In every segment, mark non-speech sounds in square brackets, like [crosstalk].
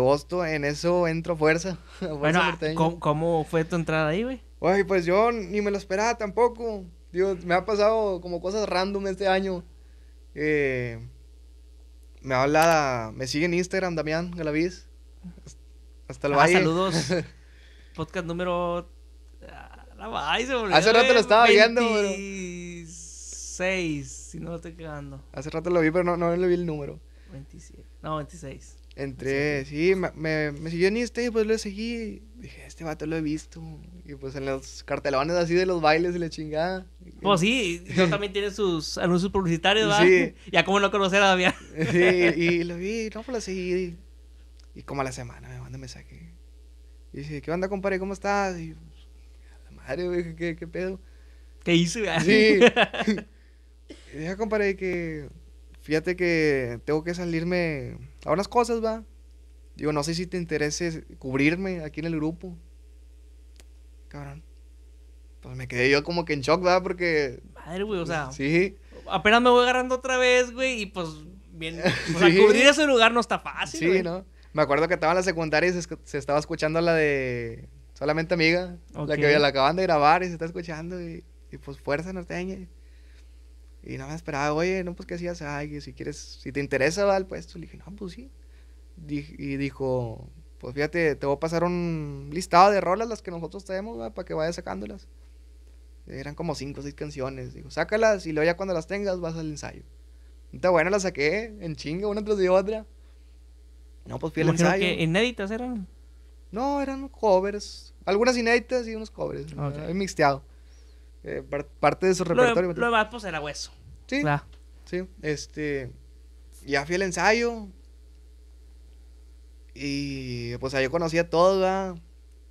Boston, en eso entro fuerza. [laughs] fuerza bueno, ah, ¿cómo, fue tu entrada ahí, güey? Güey, pues yo ni me lo esperaba tampoco. Dios, me ha pasado como cosas random este año. Eh, me habla, me sigue en Instagram, Damián Galaviz. Hasta luego. ah, saludos. [laughs] Podcast número... Ah, Hace rato lo estaba viendo, Veintiséis 26, si no lo estoy quedando. Hace rato lo vi, pero no, no le vi el número. 27. No, 26. Entré, sí, me, siguió en este y pues lo seguí. Dije, este vato lo he visto. Y pues en los cartelones así de los bailes y la chingada. Pues sí, también tiene sus anuncios publicitarios, ¿verdad? Sí. Ya como no conocer a Damián. Sí, y lo vi, no, pues lo seguí. Y como a la semana me manda un mensaje. Y dice, ¿qué onda, compadre? ¿Cómo estás? Y pues, la madre, güey, ¿qué, pedo? ¿Qué hice? Sí. [laughs] [laughs] y dije, ah, compadre, que Fíjate que tengo que salirme a unas cosas, va. Digo, no sé si te interese cubrirme aquí en el grupo. Cabrón. Pues me quedé yo como que en shock, va, porque. Madre, güey, o sea. Sí. Apenas me voy agarrando otra vez, güey, y pues. [laughs] O sea, cubrir ese lugar no está fácil, Sí, ¿no? Me acuerdo que estaba en la secundaria y se, estaba escuchando la de. Solamente amiga. La que la acaban de grabar y se está escuchando, y, y pues fuerza norteña. Y nada me esperaba, oye, no, pues qué hacías, ay, si quieres, si te interesa, va pues puesto. Le dije, no, pues sí. Y dijo, pues fíjate, te voy a pasar un listado de rolas las que nosotros tenemos, para que vayas sacándolas. Eran como cinco o seis canciones. Digo, sácalas y luego ya cuando las tengas vas al ensayo. Está bueno, las saqué en chinga, una tras de otra. No, pues fui al ensayo. inéditas eran? No, eran covers. Algunas inéditas y unos covers. Mixteado. Eh, parte de su repertorio. Lo, pues era hueso. Sí. Sí. Este. Ya fui al ensayo. Y pues yo conocí a todos,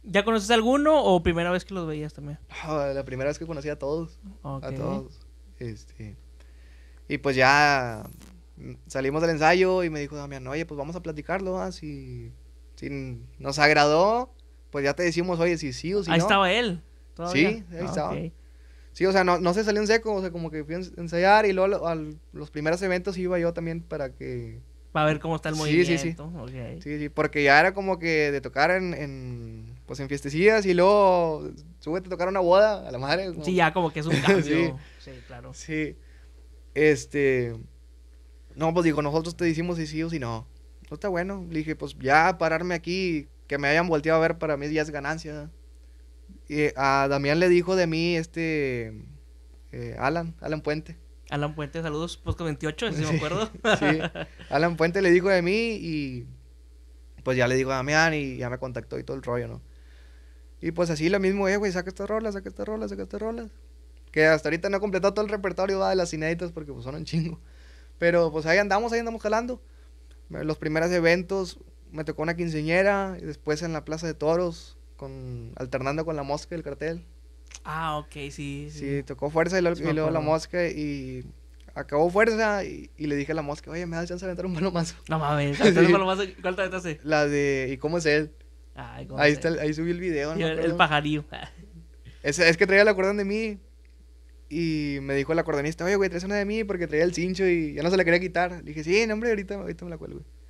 ¿Ya conoces a alguno o primera vez que los veías también? Ah, la primera vez que conocí a todos. A todos. Este. Y pues ya salimos del ensayo y me dijo Damián, oye, pues vamos a platicarlo, Si, si nos agradó, pues ya te decimos, oye, si sí o si ahí no. Ahí estaba él. Sí, ahí ah, estaba. Sí, o sea, no, se salió en seco, o sea, como que fui a ensayar y luego a los primeros eventos iba yo también para que... Para ver cómo está el movimiento. Sí, sí, sí. Sí, porque ya era como que de tocar en, pues en fiestecillas y luego sube a tocar una boda a la madre. Sí, ya como que es un [laughs] cambio. sí. claro. Sí. Este... No, pues digo, nosotros te decimos si sí o si no. No está bueno. Le dije, pues ya pararme aquí, que me hayan volteado a ver para mí ya es ganancia. Y eh, a Damián le dijo de mí este eh, Alan, Alan Puente. Alan Puente, saludos, Posco pues, 28, si me acuerdo. [laughs] sí, Alan Puente le dijo de mí y pues ya le digo a Damián y ya me contactó y todo el rollo, ¿no? Y pues así lo mismo, eh, güey, saca estas rolas, saca estas rolas, saca estas rolas. Que hasta ahorita no he completado todo el repertorio de las inéditas porque pues son un chingo. Pero pues ahí andamos, ahí andamos jalando. Los primeros eventos, me tocó una quinceñera, y después en la Plaza de Toros, alternando con la mosca del cartel. Ah, ok, sí. Sí, sí tocó fuerza y, luego la mosca y acabó fuerza y, le dije a la mosca, oye, me das chance de aventar un palomazo. No mames, [laughs] ¿Cuál te hace? La de ¿Y cómo es él? ahí, está, ahí subí el video. el, el, [laughs] es, que traía el acordeón de mí y me dijo el acordeonista, oye, güey, traes una de mí porque traía el cincho y ya no se la quería quitar. dije, sí, no, hombre, ahorita, ahorita me la cuelgo, güey.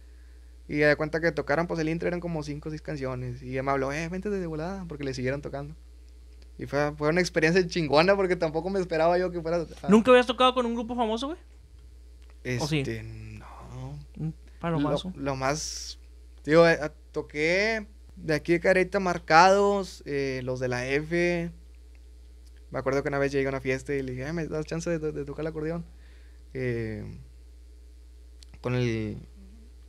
Y de cuenta que tocaron, pues el intro eran como cinco o seis canciones. Y me habló, eh, vente desde volada, porque le siguieron tocando. Y fue, fue, una experiencia chingona porque tampoco me esperaba yo que fuera. ¿Nunca habías tocado con un grupo famoso, güey? ¿O sí? Este, no. Para lo, lo más. Digo, eh, toqué de aquí de Careta Marcados, eh, los de la F. Me acuerdo que una vez llegué a una fiesta y le dije, Eh... ¿me das chance de, tocar el acordeón? Eh, con el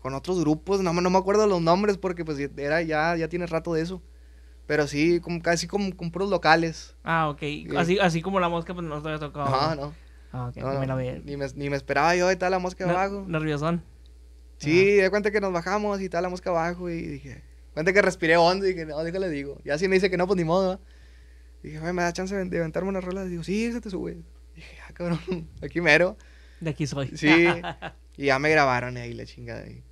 con otros grupos, no, no me acuerdo los nombres porque pues era ya, ya tiene rato de eso. Pero sí, como, casi como con puros locales. Ah, ok. Así, así como la mosca, pues no nos había tocado. No, no. Ah, ok. No, ni, me, ni me esperaba yo de tal la mosca abajo. Nerviosón. Sí, ah. de cuenta que nos bajamos y tal la mosca abajo y dije, cuenta que respiré hondo y dije, no, le digo. Y así me dice que no, pues ni modo. Dije, me da chance de inventarme una rola. Digo, sí, se te sube. Dije, ah, cabrón, [laughs] aquí mero. De aquí soy. Sí. [laughs] y ya me grabaron ahí la chingada. Ahí.